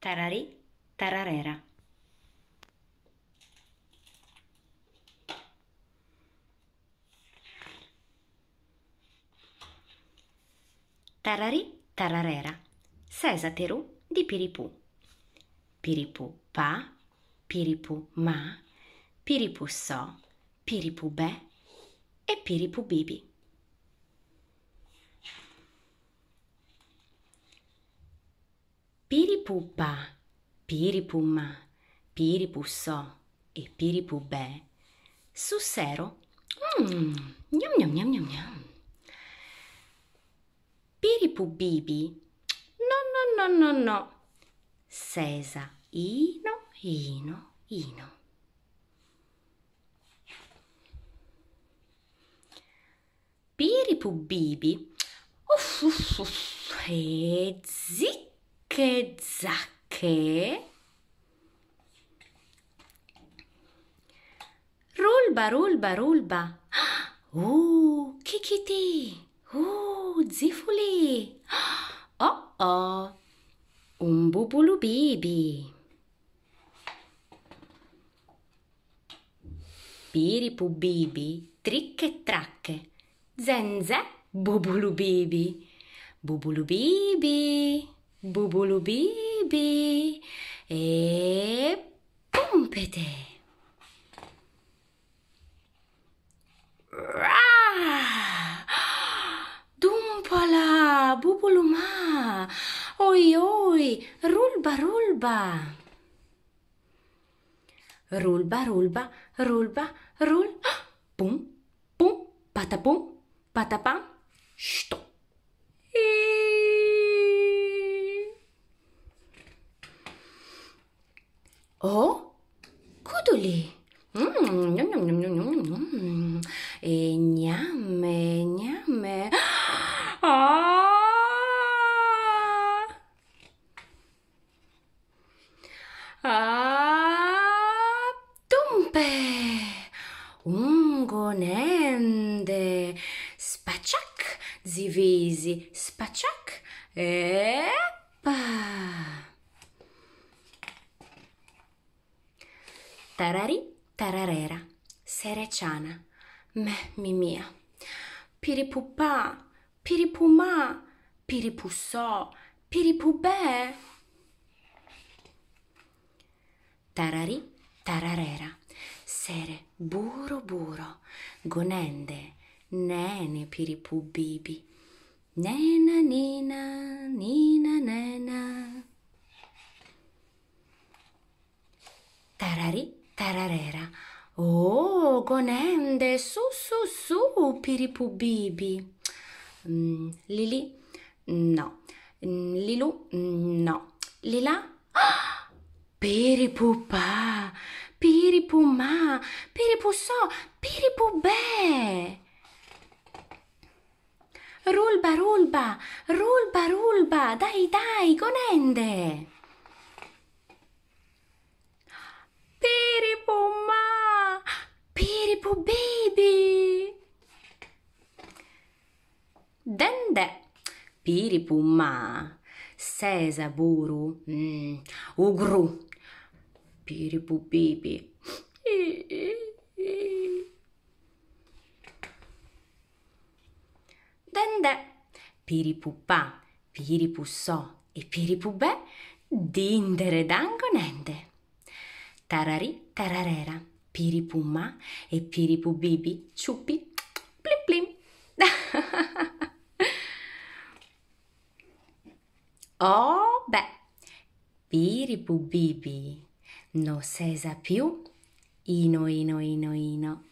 Tararì, tararera. Tararì, tararera. Sesa teru di Piripù. Piripù pa, Piripù ma, Piripù so, Piripù be e Piripù bibi. Piripuppa, Piripumma, Piripussò e Piripubè sussero mm, gnam gnam gnam gnam gnam. Piripubibi, no no no no no, sesa, ino, ino, ino. Piripubibi, uff uff uff, e eh, zitto zacche zacche. Rulba, rulba, rulba. Uh, kikiti. Uh, zifuli. Oh, oh. Un bubulu bibi. Piripu bibi, tricche tracche. Zenze, bubulu bibi. Bubulu bibi bubulubibi e pompete. Ah! Dumpala, bubuluma, oi oi, rulba rulba. Rulba rulba, rulba rul, pum, pum, patapum, patapam, stop. fagioli. Mm, mm, e gname, gname. Ah! Ah, tumpe! Ungonende! Spacciac! Zivisi! Spacciac! Eppa! Tarari, tararera, sereciana, me mimia, piripupà, piripumà, piripussò, piripubè. Tarari, tararera, sere, buro buro, gonende, nene piripubibi, nena nina, nina nena. Tarari, Tararera. Oh, Gonende, su su su, piripubibi. Mm, Lili, no. Mm, Lilu, mm, no. Lila, ah! piripupà, piripumà, piripussò, piripubè. Rulba, rulba, rulba, rulba, dai, dai, Gonende. Piripo ma! Piripo baby! Dende! Piripu ma! Sesaburu! Mm. Ugru! Piripu baby! Dende! Piripupà, piripusso e piripubè dindere dango nende. Tarari tararera, piripumma e piripubibi, ciuppi, plim plim. oh beh, piripubibi, non sesa più, ino ino ino ino.